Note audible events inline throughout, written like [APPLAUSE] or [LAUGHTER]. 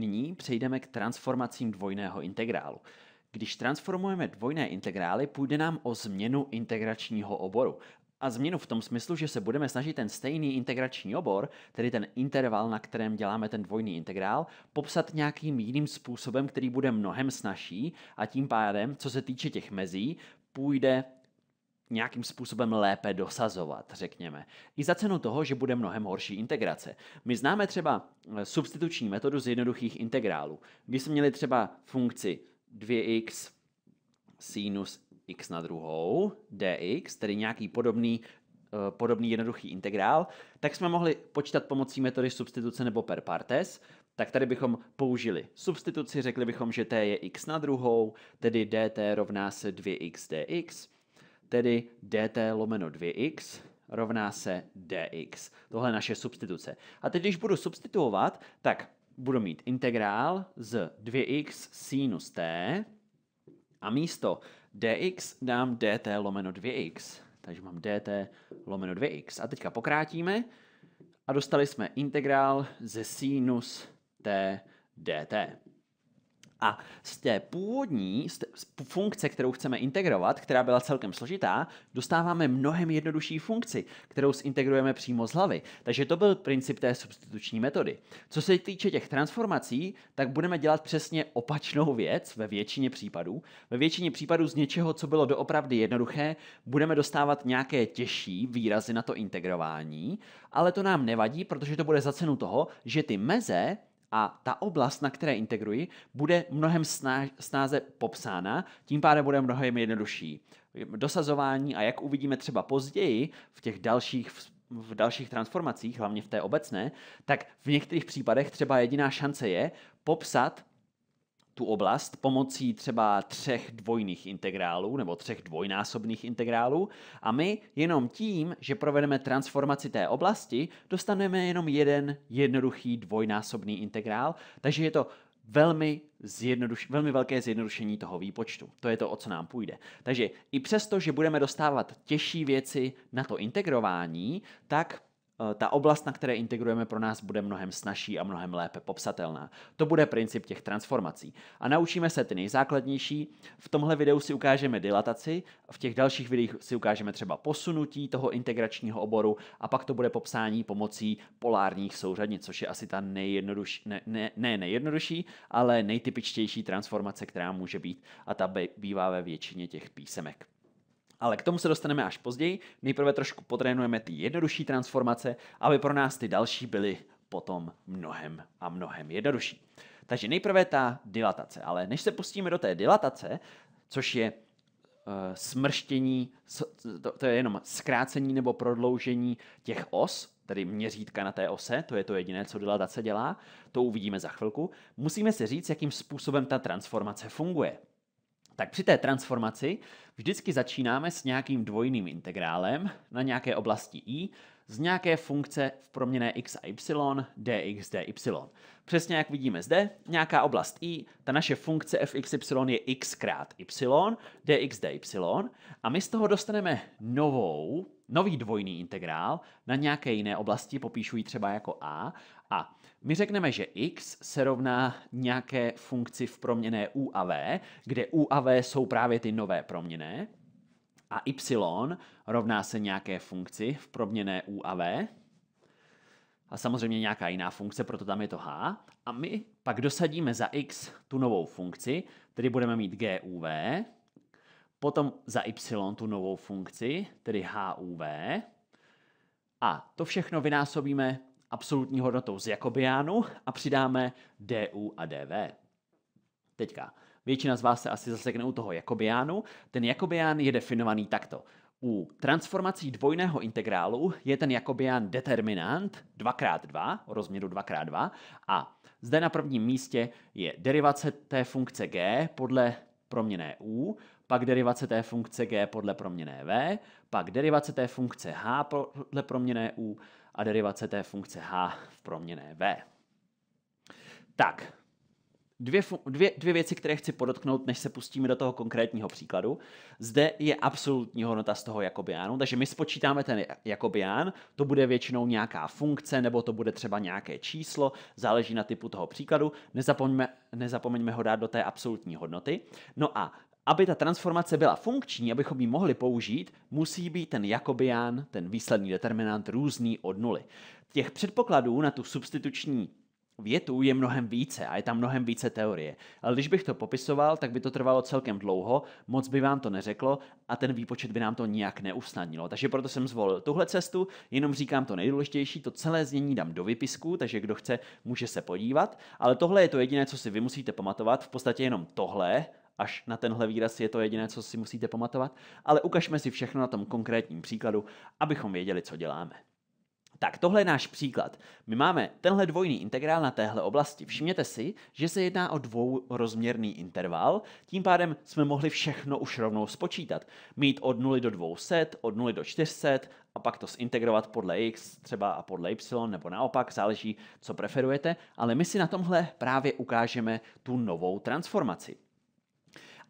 Nyní přejdeme k transformacím dvojného integrálu. Když transformujeme dvojné integrály, půjde nám o změnu integračního oboru. A změnu v tom smyslu, že se budeme snažit ten stejný integrační obor, tedy ten interval, na kterém děláme ten dvojný integrál, popsat nějakým jiným způsobem, který bude mnohem snažší a tím pádem, co se týče těch mezí, půjde nějakým způsobem lépe dosazovat, řekněme. I za cenu toho, že bude mnohem horší integrace. My známe třeba eh, substituční metodu z jednoduchých integrálů. Když jsme měli třeba funkci 2x sinus x na druhou dx, tedy nějaký podobný eh, podobný jednoduchý integrál, tak jsme mohli počítat pomocí metody substituce nebo per partes, tak tady bychom použili substituci, řekli bychom, že t je x na druhou, tedy dt rovná se 2x dx, tedy dt lomeno 2x rovná se dx. Tohle je naše substituce. A teď, když budu substituovat, tak budu mít integrál z 2x sinus t a místo dx dám dt lomeno 2x. Takže mám dt lomeno 2x. A teďka pokrátíme a dostali jsme integrál ze sinus t dt. A z té původní z té funkce, kterou chceme integrovat, která byla celkem složitá, dostáváme mnohem jednodušší funkci, kterou zintegrujeme přímo z hlavy. Takže to byl princip té substituční metody. Co se týče těch transformací, tak budeme dělat přesně opačnou věc ve většině případů. Ve většině případů z něčeho, co bylo doopravdy jednoduché, budeme dostávat nějaké těžší výrazy na to integrování, ale to nám nevadí, protože to bude za cenu toho, že ty meze a ta oblast, na které integruji, bude mnohem snáze popsána, tím pádem bude mnohem jednodušší dosazování a jak uvidíme třeba později v těch dalších v dalších transformacích, hlavně v té obecné, tak v některých případech třeba jediná šance je popsat tu oblast pomocí třeba třech dvojných integrálů nebo třech dvojnásobných integrálů a my jenom tím, že provedeme transformaci té oblasti, dostaneme jenom jeden jednoduchý dvojnásobný integrál, takže je to velmi, zjednoduš- velmi velké zjednodušení toho výpočtu. To je to, o co nám půjde. Takže i přesto, že budeme dostávat těžší věci na to integrování, tak Eh, ta oblast, na které integrujeme pro nás, bude mnohem snažší a mnohem lépe popsatelná. To bude princip těch transformací. A naučíme se ty nejzákladnější. V tomhle videu si ukážeme dilataci, v těch dalších videích si ukážeme třeba posunutí toho integračního oboru a pak to bude popsání pomocí polárních souřadnic, což je asi ta nejjednodušší, ne, ne, ne nejjednodušší, ale nejtypičtější transformace, která může být a ta bývá ve většině těch písemek ale k tomu se dostaneme až později. Nejprve trošku potrénujeme ty jednodušší transformace, aby pro nás ty další byly potom mnohem a mnohem jednodušší. Takže nejprve ta dilatace, ale než se pustíme do té dilatace, což je eh, smrštění, to, to je jenom zkrácení nebo prodloužení těch os, tedy měřítka na té ose, to je to jediné, co dilatace dělá, to uvidíme za chvilku, musíme si říct, jakým způsobem ta transformace funguje tak při té transformaci vždycky začínáme s nějakým dvojným integrálem na nějaké oblasti i z nějaké funkce v proměné x a y dx dy. Přesně jak vidíme zde, nějaká oblast i, ta naše funkce fxy je x krát y dx dy a my z toho dostaneme novou, nový dvojný integrál na nějaké jiné oblasti, popíšu ji třeba jako a a my řekneme, že x se rovná nějaké funkci v proměné u a v, kde u a v jsou právě ty nové proměné, a y rovná se nějaké funkci v proměné u a v, a samozřejmě nějaká jiná funkce, proto tam je to h. A my pak dosadíme za x tu novou funkci, tedy budeme mít guv, potom za y tu novou funkci, tedy huv, a to všechno vynásobíme absolutní hodnotou z Jakobiánu a přidáme DU a DV. Teďka, většina z vás se asi zasekne u toho Jakobiánu. Ten Jakobián je definovaný takto. U transformací dvojného integrálu je ten Jakobián determinant 2x2, rozměru 2x2, a zde na prvním místě je derivace té funkce g podle proměné u, pak derivace té funkce g podle proměné v, pak derivace té funkce h podle proměné u a derivace té funkce h v proměné v. Tak, dvě, dvě, dvě věci, které chci podotknout, než se pustíme do toho konkrétního příkladu. Zde je absolutní hodnota z toho jakobiánu, takže my spočítáme ten jakobián, to bude většinou nějaká funkce, nebo to bude třeba nějaké číslo, záleží na typu toho příkladu, nezapomeňme, nezapomeňme ho dát do té absolutní hodnoty. No a aby ta transformace byla funkční, abychom ji mohli použít, musí být ten Jakobian, ten výsledný determinant, různý od nuly. Těch předpokladů na tu substituční větu je mnohem více a je tam mnohem více teorie. Ale když bych to popisoval, tak by to trvalo celkem dlouho, moc by vám to neřeklo a ten výpočet by nám to nijak neusnadnilo. Takže proto jsem zvolil tuhle cestu, jenom říkám to nejdůležitější, to celé znění dám do vypisku, takže kdo chce, může se podívat. Ale tohle je to jediné, co si vy musíte pamatovat, v podstatě jenom tohle, Až na tenhle výraz je to jediné, co si musíte pamatovat, ale ukažme si všechno na tom konkrétním příkladu, abychom věděli, co děláme. Tak tohle je náš příklad. My máme tenhle dvojný integrál na téhle oblasti. Všimněte si, že se jedná o dvourozměrný interval, tím pádem jsme mohli všechno už rovnou spočítat. Mít od 0 do 200, od 0 do 400 a pak to zintegrovat podle x třeba a podle y nebo naopak, záleží, co preferujete, ale my si na tomhle právě ukážeme tu novou transformaci.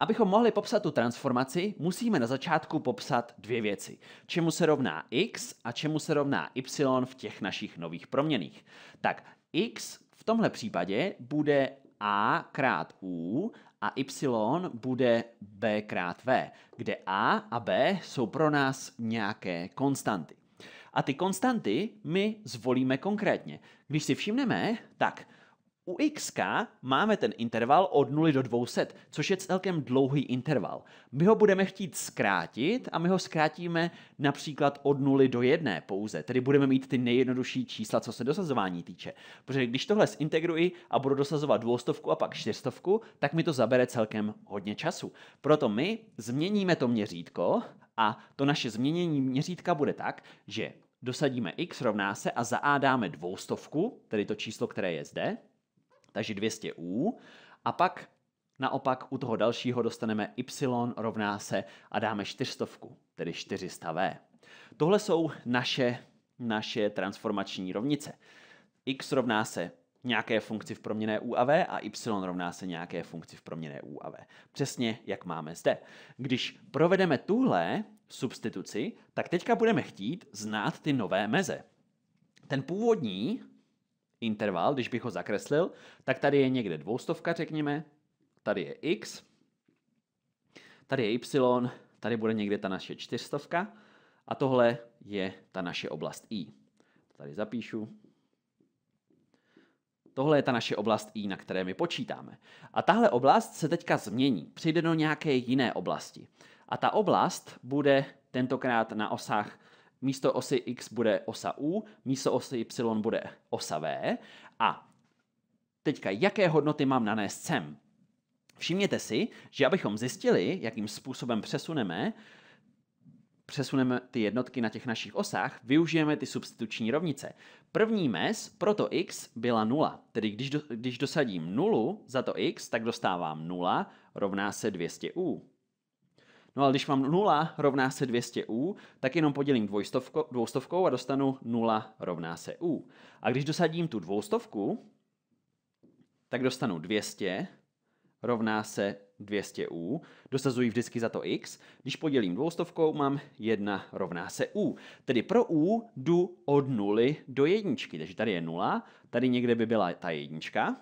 Abychom mohli popsat tu transformaci, musíme na začátku popsat dvě věci. Čemu se rovná x a čemu se rovná y v těch našich nových proměných. Tak x v tomhle případě bude a krát u a y bude b krát v, kde a a b jsou pro nás nějaké konstanty. A ty konstanty my zvolíme konkrétně. Když si všimneme, tak u x máme ten interval od 0 do 200, což je celkem dlouhý interval. My ho budeme chtít zkrátit a my ho zkrátíme například od 0 do 1 pouze, tedy budeme mít ty nejjednodušší čísla, co se dosazování týče. Protože když tohle zintegruji a budu dosazovat dvoustovku a pak čtyřstovku, tak mi to zabere celkem hodně času. Proto my změníme to měřítko a to naše změnění měřítka bude tak, že dosadíme x rovná se a za a dáme dvoustovku, tedy to číslo, které je zde, takže 200u. A pak naopak u toho dalšího dostaneme y rovná se a dáme 400, tedy 400v. Tohle jsou naše, naše transformační rovnice. x rovná se nějaké funkci v proměné u a v a y rovná se nějaké funkci v proměné u a v. Přesně jak máme zde. Když provedeme tuhle substituci, tak teďka budeme chtít znát ty nové meze. Ten původní interval, když bych ho zakreslil, tak tady je někde dvoustovka, řekněme, tady je x, tady je y, tady bude někde ta naše čtyřstovka a tohle je ta naše oblast i. tady zapíšu. Tohle je ta naše oblast i, na které my počítáme. A tahle oblast se teďka změní, přijde do nějaké jiné oblasti. A ta oblast bude tentokrát na osách místo osy x bude osa u, místo osy y bude osa v. A teďka, jaké hodnoty mám nanést sem? Všimněte si, že abychom zjistili, jakým způsobem přesuneme, přesuneme ty jednotky na těch našich osách, využijeme ty substituční rovnice. První mes pro to x byla 0, tedy když, do, když dosadím nulu za to x, tak dostávám 0 rovná se 200u. No ale když mám 0 rovná se 200u, tak jenom podělím dvoustovko, dvoustovkou a dostanu 0 rovná se u. A když dosadím tu dvoustovku, tak dostanu 200 rovná se 200u, dosazuji vždycky za to x, když podělím dvoustovkou, mám 1 rovná se u. Tedy pro u jdu od 0 do jedničky, takže tady je 0, tady někde by byla ta jednička.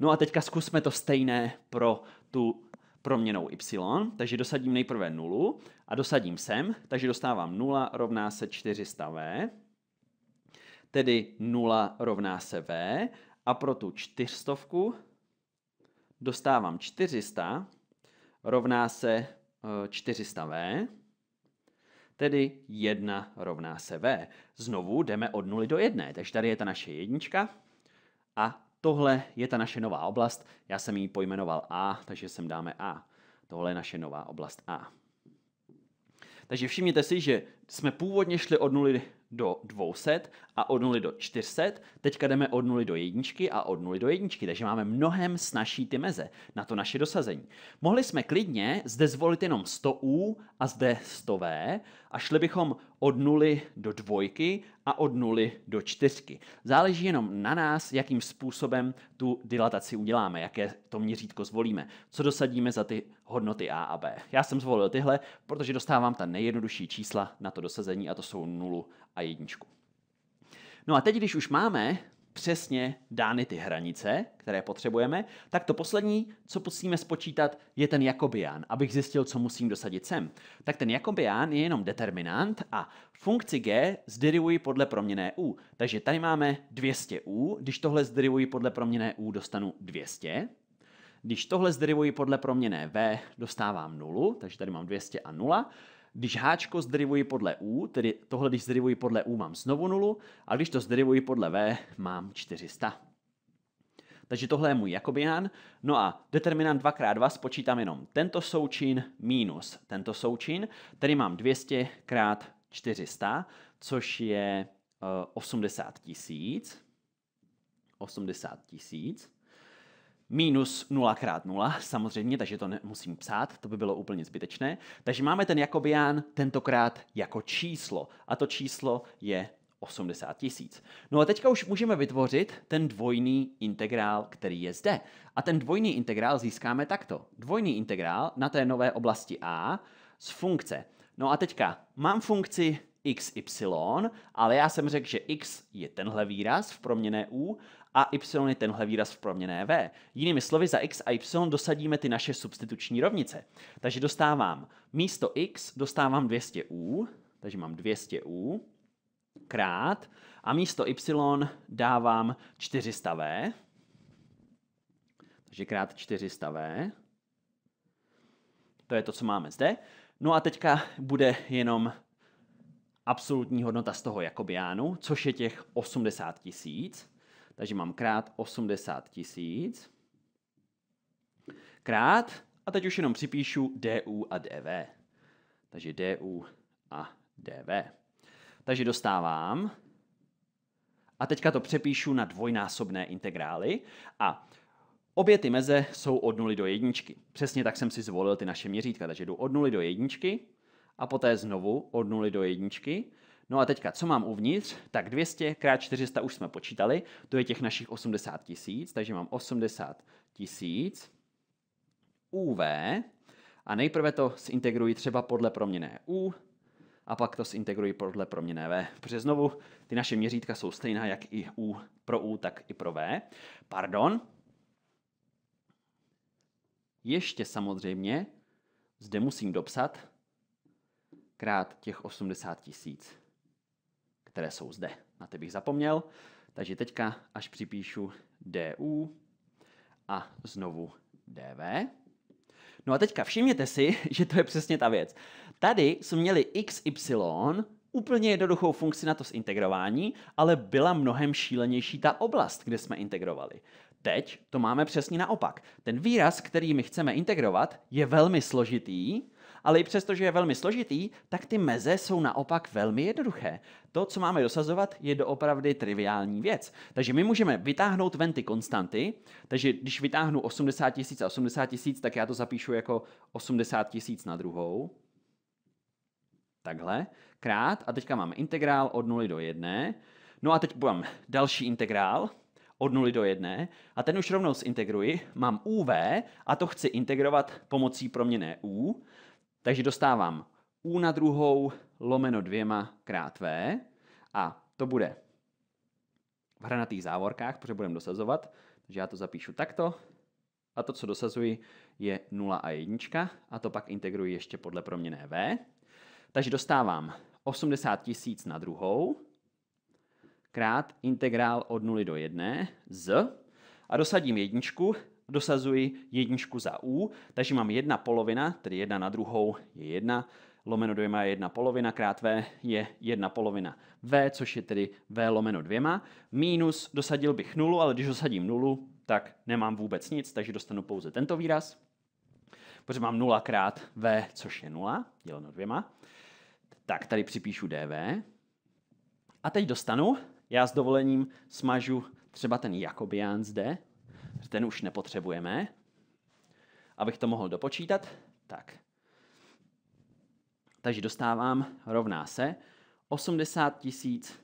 No a teďka zkusme to stejné pro tu proměnou y, takže dosadím nejprve nulu a dosadím sem, takže dostávám 0 rovná se 400v, tedy 0 rovná se v a pro tu čtyřstovku dostávám 400 rovná se 400v, eh, tedy 1 rovná se v. Znovu jdeme od 0 do 1, takže tady je ta naše jednička a Tohle je ta naše nová oblast, já jsem ji pojmenoval A, takže sem dáme A. Tohle je naše nová oblast A. Takže všimněte si, že jsme původně šli od 0 do 200 a od 0 do 400, teďka jdeme od 0 do 1 a od 0 do 1, takže máme mnohem snažší ty meze na to naše dosazení. Mohli jsme klidně zde zvolit jenom 100U a zde 100V, a šli bychom od nuly do dvojky a od nuly do čtyřky. Záleží jenom na nás, jakým způsobem tu dilataci uděláme, jaké to měřítko zvolíme, co dosadíme za ty hodnoty A a B. Já jsem zvolil tyhle, protože dostávám ta nejjednodušší čísla na to dosazení a to jsou nulu a jedničku. No a teď, když už máme přesně dány ty hranice, které potřebujeme, tak to poslední, co musíme spočítat, je ten Jakobian, abych zjistil, co musím dosadit sem. Tak ten Jakobian je jenom determinant a funkci g zderivuji podle proměné u. Takže tady máme 200 u, když tohle zderivuji podle proměné u, dostanu 200. Když tohle zderivuji podle proměné v, dostávám 0, takže tady mám 200 a 0. Když háčko zderivuji podle U, tedy tohle když zderivuji podle U, mám znovu nulu, a když to zderivuji podle V, mám 400. Takže tohle je můj Jakobian. No a determinant 2x2 spočítám jenom tento součin minus tento součin, tedy mám 200 krát 400, což je 80 000. 80 tisíc minus 0 krát 0, samozřejmě, takže to nemusím psát, to by bylo úplně zbytečné. Takže máme ten jakobián tentokrát jako číslo a to číslo je 80 tisíc. No a teďka už můžeme vytvořit ten dvojný integrál, který je zde. A ten dvojný integrál získáme takto. Dvojný integrál na té nové oblasti A z funkce. No a teďka mám funkci y, ale já jsem řekl, že x je tenhle výraz v proměné u a y je tenhle výraz v proměné v. Jinými slovy, za x a y dosadíme ty naše substituční rovnice. Takže dostávám místo x dostávám 200u, takže mám 200u krát a místo y dávám 400v, takže krát 400v. To je to, co máme zde. No a teďka bude jenom absolutní hodnota z toho jakobiánu, což je těch 80 tisíc. Takže mám krát 80 tisíc, krát, a teď už jenom připíšu DU a DV. Takže DU a DV. Takže dostávám, a teďka to přepíšu na dvojnásobné integrály, a Obě ty meze jsou od nuly do jedničky. Přesně tak jsem si zvolil ty naše měřítka, takže jdu od nuly do jedničky a poté znovu od nuly do jedničky. No a teďka, co mám uvnitř? Tak 200 x 400 už jsme počítali, to je těch našich 80 tisíc, takže mám 80 tisíc. UV. A nejprve to zintegruji třeba podle proměné U, a pak to zintegruji podle proměné V. Protože znovu, ty naše měřítka jsou stejná jak i U, pro U, tak i pro V. Pardon. Ještě samozřejmě zde musím dopsat krát těch 80 tisíc které jsou zde. Na ty bych zapomněl, takže teďka až připíšu du a znovu dv. No a teďka všimněte si, [LAUGHS] že to je přesně ta věc. Tady jsme měli xy, úplně jednoduchou funkci na to zintegrování, ale byla mnohem šílenější ta oblast, kde jsme integrovali. Teď to máme přesně naopak. Ten výraz, který my chceme integrovat, je velmi složitý ale i přesto, že je velmi složitý, tak ty meze jsou naopak velmi jednoduché. To, co máme dosazovat, je doopravdy triviální věc. Takže my můžeme vytáhnout ven ty konstanty, takže když vytáhnu 80 tisíc a 80 tisíc, tak já to zapíšu jako 80 tisíc na druhou. Takhle, krát, a teďka máme integrál od 0 do 1. No a teď mám další integrál, od 0 do 1 a ten už rovnou zintegruji, mám UV a to chci integrovat pomocí proměné U takže dostávám u na druhou lomeno dvěma krát v a to bude v hranatých závorkách, protože budeme dosazovat, takže já to zapíšu takto a to, co dosazuji, je 0 a 1 a to pak integruji ještě podle proměné v. Takže dostávám 80 tisíc na druhou krát integrál od 0 do 1 z a dosadím jedničku dosazuji jedničku za u, takže mám jedna polovina, tedy jedna na druhou je jedna, lomeno dvěma je jedna polovina, krát v je jedna polovina v, což je tedy v lomeno dvěma. mínus dosadil bych nulu, ale když dosadím nulu, tak nemám vůbec nic, takže dostanu pouze tento výraz. Protože mám 0 krát v, což je 0, děleno dvěma. Tak, tady připíšu dv. A teď dostanu, já s dovolením smažu třeba ten Jakobian zde, ten už nepotřebujeme. Abych to mohl dopočítat, tak. Takže dostávám rovná se 80 tisíc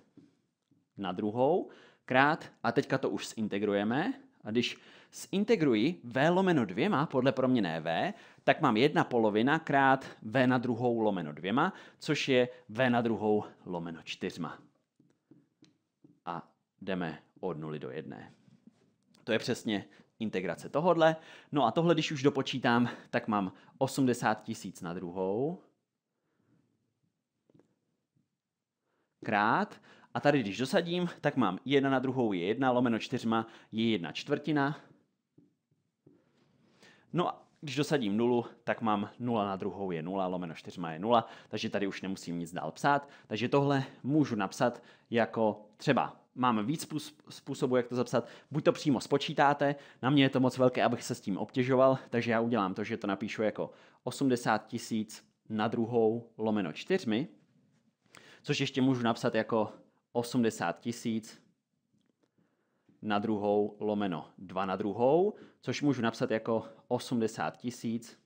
na druhou krát, a teďka to už zintegrujeme, a když zintegruji v lomeno dvěma podle proměné v, tak mám jedna polovina krát v na druhou lomeno dvěma, což je v na druhou lomeno čtyřma. A jdeme od nuly do jedné. To je přesně integrace tohodle. No a tohle, když už dopočítám, tak mám 80 tisíc na druhou. Krát. A tady, když dosadím, tak mám 1 na druhou je 1, lomeno 4 je 1 čtvrtina. No a když dosadím 0, tak mám 0 na druhou je 0, lomeno 4 je 0, takže tady už nemusím nic dál psát. Takže tohle můžu napsat jako třeba Mám víc způsobů, jak to zapsat. Buď to přímo spočítáte, na mě je to moc velké, abych se s tím obtěžoval, takže já udělám to, že to napíšu jako 80 tisíc na druhou lomeno čtyřmi, což ještě můžu napsat jako 80 tisíc na druhou lomeno 2 na druhou, což můžu napsat jako 80 tisíc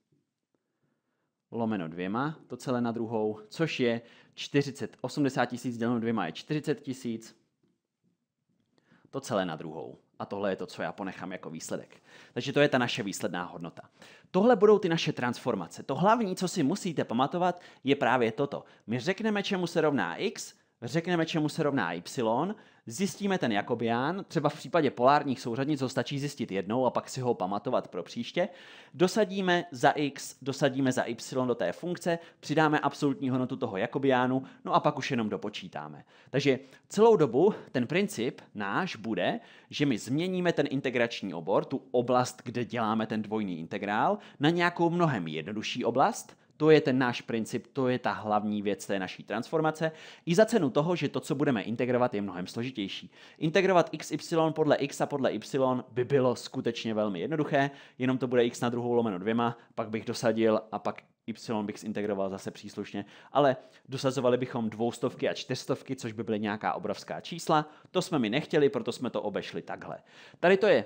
lomeno dvěma, to celé na druhou, což je 40, 80 tisíc děleno dvěma je 40 tisíc, to celé na druhou. A tohle je to, co já ponechám jako výsledek. Takže to je ta naše výsledná hodnota. Tohle budou ty naše transformace. To hlavní, co si musíte pamatovat, je právě toto. My řekneme, čemu se rovná x, řekneme, čemu se rovná y, zjistíme ten Jakobian, třeba v případě polárních souřadnic ho stačí zjistit jednou a pak si ho pamatovat pro příště, dosadíme za x, dosadíme za y do té funkce, přidáme absolutní hodnotu toho Jakobianu, no a pak už jenom dopočítáme. Takže celou dobu ten princip náš bude, že my změníme ten integrační obor, tu oblast, kde děláme ten dvojný integrál, na nějakou mnohem jednodušší oblast, to je ten náš princip, to je ta hlavní věc té naší transformace, i za cenu toho, že to, co budeme integrovat, je mnohem složitější. Integrovat XY podle X a podle Y by bylo skutečně velmi jednoduché, jenom to bude X na druhou lomeno dvěma, pak bych dosadil a pak Y bych zintegroval zase příslušně, ale dosazovali bychom dvoustovky a čtyřstovky, což by byly nějaká obrovská čísla. To jsme mi nechtěli, proto jsme to obešli takhle. Tady to je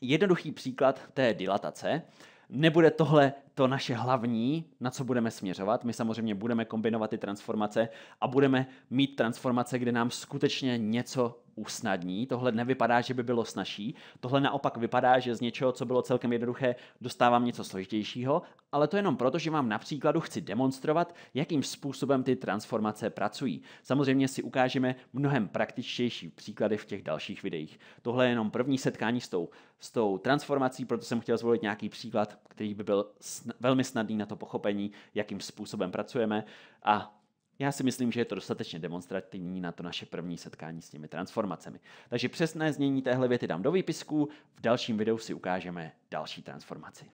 jednoduchý příklad té dilatace nebude tohle to naše hlavní, na co budeme směřovat. My samozřejmě budeme kombinovat ty transformace a budeme mít transformace, kde nám skutečně něco usnadní. Tohle nevypadá, že by bylo snažší. Tohle naopak vypadá, že z něčeho, co bylo celkem jednoduché, dostávám něco složitějšího, ale to jenom proto, že vám na příkladu chci demonstrovat, jakým způsobem ty transformace pracují. Samozřejmě si ukážeme mnohem praktičtější příklady v těch dalších videích. Tohle je jenom první setkání s tou, s tou transformací, proto jsem chtěl zvolit nějaký příklad, který by byl sn- velmi snadný na to pochopení, jakým způsobem pracujeme a já si myslím, že je to dostatečně demonstrativní na to naše první setkání s těmi transformacemi. Takže přesné znění téhle věty dám do výpisku, v dalším videu si ukážeme další transformaci.